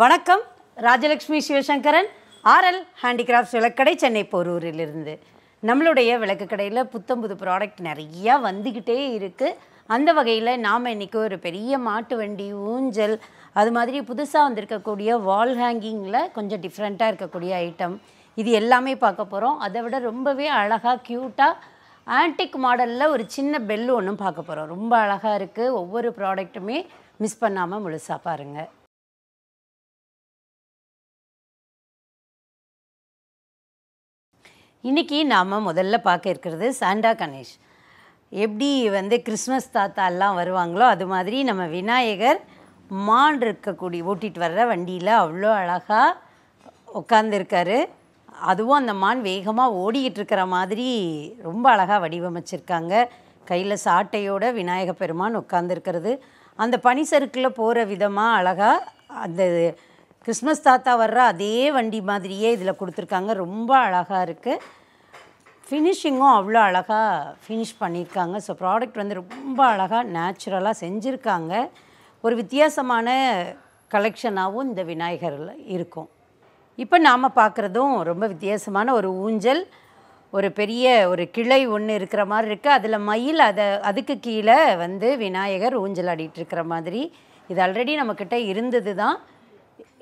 வணக்கம் Rajalakshmi Sivasankaran R L handicrafts விளக்கடை சென்னை போரூரிலிருந்து நம்மளுடைய விளக்கு கடையில் புத்தம் புது ப்ராடக்ட் நிறையா வந்துக்கிட்டே இருக்குது அந்த வகையில் நாம் இன்றைக்கி ஒரு பெரிய மாட்டு வண்டி ஊஞ்சல் அது மாதிரி புதுசாக வந்திருக்கக்கூடிய வால் ஹேங்கிங்கில் கொஞ்சம் டிஃப்ரெண்ட்டாக இருக்கக்கூடிய ஐட்டம் இது எல்லாமே பார்க்க போகிறோம் அதை விட ரொம்பவே அழகாக க்யூட்டாக ஆன்டிக் மாடலில் ஒரு சின்ன பெல் ஒன்றும் பார்க்க போகிறோம் ரொம்ப அழகாக இருக்குது ஒவ்வொரு ப்ராடக்ட்டுமே மிஸ் பண்ணாமல் முழுசாக பாருங்கள் இன்றைக்கி நாம் முதல்ல பார்க்க இருக்கிறது சாண்டா கணேஷ் எப்படி வந்து கிறிஸ்மஸ் தாத்தா எல்லாம் வருவாங்களோ அது மாதிரி நம்ம விநாயகர் மான் இருக்கக்கூடிய ஓட்டிகிட்டு வர்ற வண்டியில் அவ்வளோ அழகாக உட்காந்துருக்காரு அதுவும் அந்த மான் வேகமாக ஓடிக்கிட்டு இருக்கிற மாதிரி ரொம்ப அழகாக வடிவமைச்சிருக்காங்க கையில் சாட்டையோட விநாயக பெருமான் உட்காந்துருக்கிறது அந்த பனி சறுக்கில் போகிற விதமாக அழகாக அந்த கிறிஸ்மஸ் தாத்தா வர்ற அதே வண்டி மாதிரியே இதில் கொடுத்துருக்காங்க ரொம்ப அழகாக இருக்குது ஃபினிஷிங்கும் அவ்வளோ அழகாக ஃபினிஷ் பண்ணியிருக்காங்க ஸோ ப்ராடக்ட் வந்து ரொம்ப அழகாக நேச்சுரலாக செஞ்சுருக்காங்க ஒரு வித்தியாசமான கலெக்ஷனாகவும் இந்த விநாயகரில் இருக்கும் இப்போ நாம் பார்க்குறதும் ரொம்ப வித்தியாசமான ஒரு ஊஞ்சல் ஒரு பெரிய ஒரு கிளை ஒன்று இருக்கிற மாதிரி இருக்குது அதில் மயில் அதை அதுக்கு கீழே வந்து விநாயகர் ஊஞ்சல் ஆடிட்டுருக்கிற இருக்கிற மாதிரி இது ஆல்ரெடி நம்மக்கிட்ட இருந்தது தான்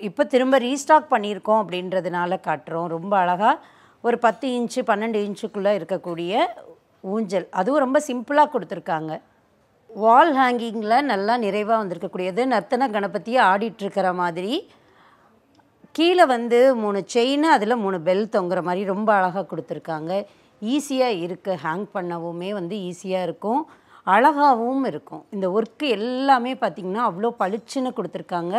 இப்போ திரும்ப ரீஸ்டாக் பண்ணியிருக்கோம் அப்படின்றதுனால காட்டுறோம் ரொம்ப அழகாக ஒரு பத்து இன்ச்சு பன்னெண்டு இன்ச்சுக்குள்ளே இருக்கக்கூடிய ஊஞ்சல் அதுவும் ரொம்ப சிம்பிளாக கொடுத்துருக்காங்க வால் ஹேங்கிங்கில் நல்லா நிறைவாக வந்திருக்கக்கூடியது நர்த்தன கணபதியை ஆடிட்டுருக்கிற மாதிரி கீழே வந்து மூணு செயின் அதில் மூணு பெல் தொங்குற மாதிரி ரொம்ப அழகாக கொடுத்துருக்காங்க ஈஸியாக இருக்குது ஹேங் பண்ணவுமே வந்து ஈஸியாக இருக்கும் அழகாகவும் இருக்கும் இந்த ஒர்க்கு எல்லாமே பார்த்திங்கன்னா அவ்வளோ பளிச்சுன்னு கொடுத்துருக்காங்க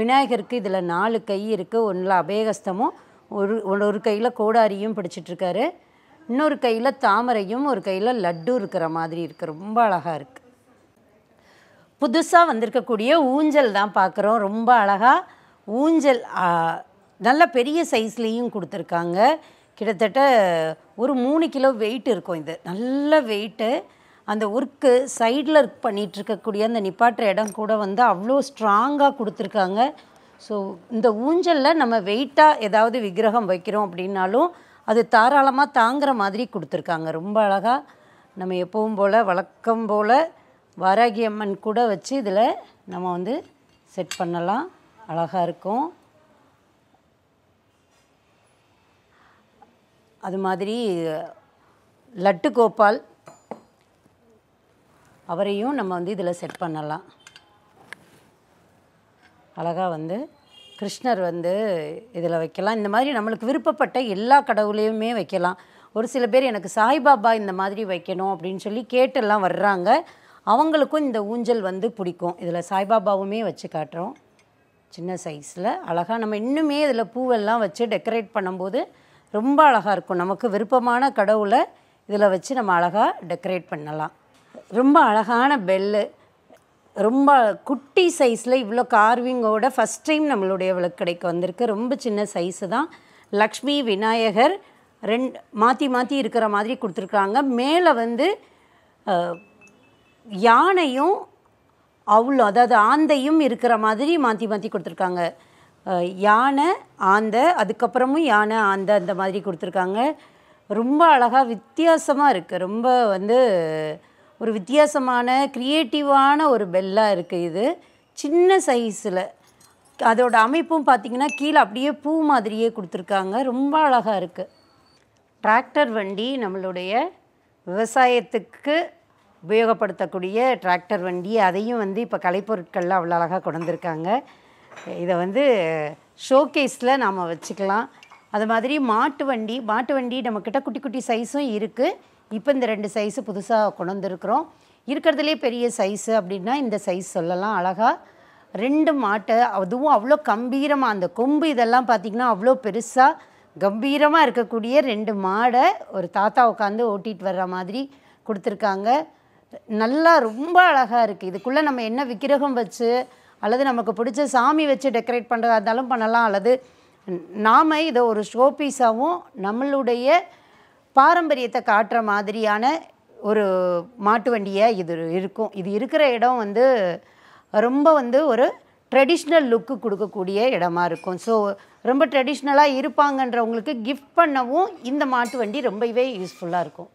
விநாயகருக்கு இதில் நாலு கை இருக்குது ஒன்றில் அபேகஸ்தமும் ஒரு ஒரு கையில் கோடாரியும் பிடிச்சிட்ருக்காரு இன்னொரு கையில் தாமரையும் ஒரு கையில் லட்டு இருக்கிற மாதிரி இருக்குது ரொம்ப அழகாக இருக்குது புதுசாக வந்திருக்கக்கூடிய ஊஞ்சல் தான் பார்க்குறோம் ரொம்ப அழகாக ஊஞ்சல் நல்ல பெரிய சைஸ்லேயும் கொடுத்துருக்காங்க கிட்டத்தட்ட ஒரு மூணு கிலோ வெயிட் இருக்கும் இது நல்ல வெயிட்டு அந்த ஒர்க்கு சைடில் ஒர்க் பண்ணிகிட்ருக்கக்கூடிய அந்த நிப்பாட்டுற இடம் கூட வந்து அவ்வளோ ஸ்ட்ராங்காக கொடுத்துருக்காங்க ஸோ இந்த ஊஞ்சலில் நம்ம வெயிட்டாக ஏதாவது விக்கிரகம் வைக்கிறோம் அப்படின்னாலும் அது தாராளமாக தாங்குகிற மாதிரி கொடுத்துருக்காங்க ரொம்ப அழகாக நம்ம எப்பவும் போல் வழக்கம் போல் வாராகியம்மன் கூட வச்சு இதில் நம்ம வந்து செட் பண்ணலாம் அழகாக இருக்கும் அது மாதிரி லட்டு கோபால் அவரையும் நம்ம வந்து இதில் செட் பண்ணலாம் அழகாக வந்து கிருஷ்ணர் வந்து இதில் வைக்கலாம் இந்த மாதிரி நம்மளுக்கு விருப்பப்பட்ட எல்லா கடவுளையுமே வைக்கலாம் ஒரு சில பேர் எனக்கு சாய்பாபா இந்த மாதிரி வைக்கணும் அப்படின்னு சொல்லி கேட்டெல்லாம் வர்றாங்க அவங்களுக்கும் இந்த ஊஞ்சல் வந்து பிடிக்கும் இதில் சாய்பாபாவுமே வச்சு காட்டுறோம் சின்ன சைஸில் அழகாக நம்ம இன்னுமே இதில் பூவெல்லாம் வச்சு டெக்கரேட் பண்ணும்போது ரொம்ப அழகாக இருக்கும் நமக்கு விருப்பமான கடவுளை இதில் வச்சு நம்ம அழகாக டெக்கரேட் பண்ணலாம் ரொம்ப அழகான பெல்லு ரொம்ப குட்டி சைஸில் இவ்வளோ கார்விங்கோட ஃபஸ்ட் டைம் நம்மளுடைய விளக்கடைக்கு வந்திருக்கு ரொம்ப சின்ன சைஸு தான் லக்ஷ்மி விநாயகர் ரெண்டு மாற்றி மாற்றி இருக்கிற மாதிரி கொடுத்துருக்காங்க மேலே வந்து யானையும் அவ்வளோ அதாவது ஆந்தையும் இருக்கிற மாதிரி மாற்றி மாற்றி கொடுத்துருக்காங்க யானை ஆந்தை அதுக்கப்புறமும் யானை ஆந்தை அந்த மாதிரி கொடுத்துருக்காங்க ரொம்ப அழகாக வித்தியாசமாக இருக்குது ரொம்ப வந்து ஒரு வித்தியாசமான க்ரியேட்டிவான ஒரு பெல்லாக இருக்குது இது சின்ன சைஸில் அதோட அமைப்பும் பார்த்திங்கன்னா கீழே அப்படியே பூ மாதிரியே கொடுத்துருக்காங்க ரொம்ப அழகாக இருக்குது டிராக்டர் வண்டி நம்மளுடைய விவசாயத்துக்கு உபயோகப்படுத்தக்கூடிய டிராக்டர் வண்டி அதையும் வந்து இப்போ கலைப்பொருட்கள்லாம் அவ்வளோ அழகாக கொண்டிருக்காங்க இதை வந்து ஷோகேஸில் நாம் வச்சுக்கலாம் அது மாதிரி மாட்டு வண்டி மாட்டு வண்டி நம்மக்கிட்ட குட்டி குட்டி சைஸும் இருக்குது இப்போ இந்த ரெண்டு சைஸு புதுசாக கொண்டு வந்திருக்கிறோம் இருக்கிறதுலே பெரிய சைஸு அப்படின்னா இந்த சைஸ் சொல்லலாம் அழகாக ரெண்டு மாட்டை அதுவும் அவ்வளோ கம்பீரமாக அந்த கொம்பு இதெல்லாம் பார்த்திங்கன்னா அவ்வளோ பெருசாக கம்பீரமாக இருக்கக்கூடிய ரெண்டு மாடை ஒரு தாத்தா உட்காந்து ஓட்டிகிட்டு வர்ற மாதிரி கொடுத்துருக்காங்க நல்லா ரொம்ப அழகாக இருக்குது இதுக்குள்ளே நம்ம என்ன விக்கிரகம் வச்சு அல்லது நமக்கு பிடிச்ச சாமி வச்சு டெக்கரேட் பண்ணுறதா இருந்தாலும் பண்ணலாம் அல்லது நாம் இதை ஒரு ஷோ பீஸாகவும் நம்மளுடைய பாரம்பரியத்தை காட்டுற மாதிரியான ஒரு மாட்டு வண்டியை இது இருக்கும் இது இருக்கிற இடம் வந்து ரொம்ப வந்து ஒரு ட்ரெடிஷ்னல் லுக்கு கொடுக்கக்கூடிய இடமா இருக்கும் ஸோ ரொம்ப ட்ரெடிஷ்னலாக இருப்பாங்கன்றவங்களுக்கு கிஃப்ட் பண்ணவும் இந்த மாட்டு வண்டி ரொம்பவே யூஸ்ஃபுல்லாக இருக்கும்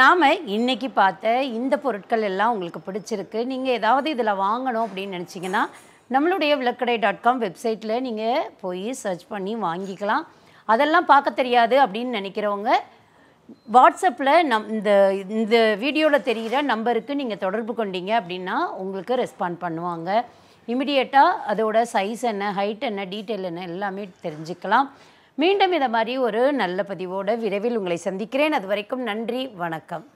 நாம் இன்றைக்கி பார்த்த இந்த பொருட்கள் எல்லாம் உங்களுக்கு பிடிச்சிருக்கு நீங்கள் ஏதாவது இதில் வாங்கணும் அப்படின்னு நினச்சிங்கன்னா நம்மளுடைய விளக்கடை டாட் காம் வெப்சைட்டில் நீங்கள் போய் சர்ச் பண்ணி வாங்கிக்கலாம் அதெல்லாம் பார்க்க தெரியாது அப்படின்னு நினைக்கிறவங்க வாட்ஸ்அப்பில் நம் இந்த இந்த வீடியோவில் தெரிகிற நம்பருக்கு நீங்கள் தொடர்பு கொண்டீங்க அப்படின்னா உங்களுக்கு ரெஸ்பாண்ட் பண்ணுவாங்க இமிடியேட்டாக அதோட சைஸ் என்ன ஹைட் என்ன டீட்டெயில் என்ன எல்லாமே தெரிஞ்சுக்கலாம் மீண்டும் இதை மாதிரி ஒரு நல்ல பதிவோடு விரைவில் உங்களை சந்திக்கிறேன் அது வரைக்கும் நன்றி வணக்கம்